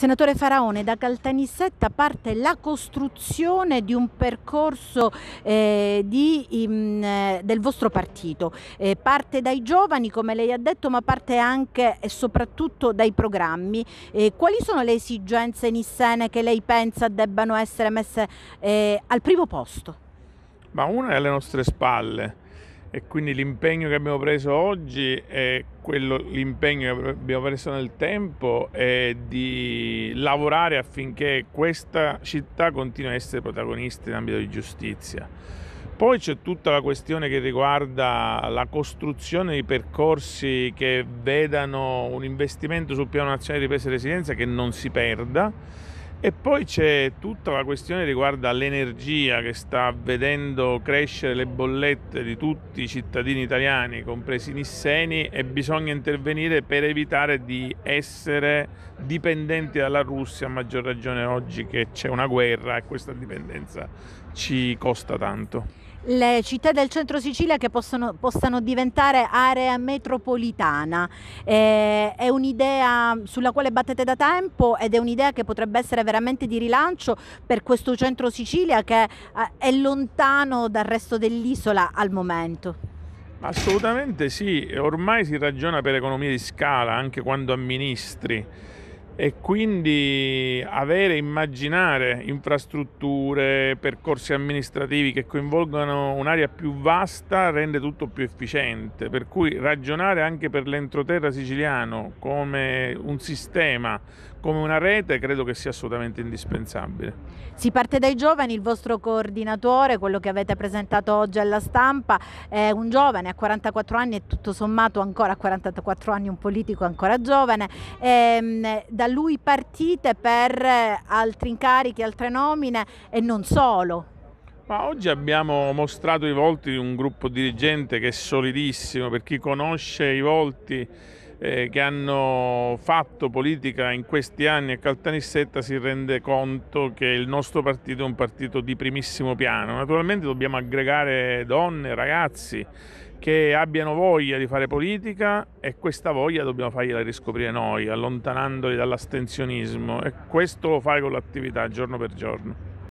Senatore Faraone, da Caltanissetta parte la costruzione di un percorso eh, di, in, mm, eh, del vostro partito. Eh, parte dai giovani, come lei ha detto, ma parte anche e soprattutto dai programmi. Eh, quali sono le esigenze nissene che lei pensa debbano essere messe eh, al primo posto? Ma una è alle nostre spalle e quindi l'impegno che abbiamo preso oggi è quello, l'impegno che abbiamo preso nel tempo è di lavorare affinché questa città continui a essere protagonista in ambito di giustizia. Poi c'è tutta la questione che riguarda la costruzione di percorsi che vedano un investimento sul piano nazionale di ripresa e resilienza che non si perda e poi c'è tutta la questione riguardo all'energia che sta vedendo crescere le bollette di tutti i cittadini italiani, compresi i nisseni, e bisogna intervenire per evitare di essere dipendenti dalla Russia, a maggior ragione oggi che c'è una guerra e questa dipendenza ci costa tanto le città del centro Sicilia che possono, possano diventare area metropolitana. Eh, è un'idea sulla quale battete da tempo ed è un'idea che potrebbe essere veramente di rilancio per questo centro Sicilia che eh, è lontano dal resto dell'isola al momento. Assolutamente sì, ormai si ragiona per economie di scala anche quando amministri e quindi avere, immaginare infrastrutture, percorsi amministrativi che coinvolgano un'area più vasta rende tutto più efficiente, per cui ragionare anche per l'entroterra siciliano come un sistema, come una rete, credo che sia assolutamente indispensabile. Si parte dai giovani, il vostro coordinatore, quello che avete presentato oggi alla stampa, è un giovane a 44 anni e tutto sommato ancora a 44 anni un politico ancora giovane. E, ehm, dal lui partite per eh, altri incarichi, altre nomine e non solo. Ma oggi abbiamo mostrato i volti di un gruppo dirigente che è solidissimo, per chi conosce i volti eh, che hanno fatto politica in questi anni a Caltanissetta si rende conto che il nostro partito è un partito di primissimo piano. Naturalmente dobbiamo aggregare donne, ragazzi che abbiano voglia di fare politica e questa voglia dobbiamo fargliela riscoprire noi, allontanandoli dall'astensionismo e questo lo fai con l'attività giorno per giorno.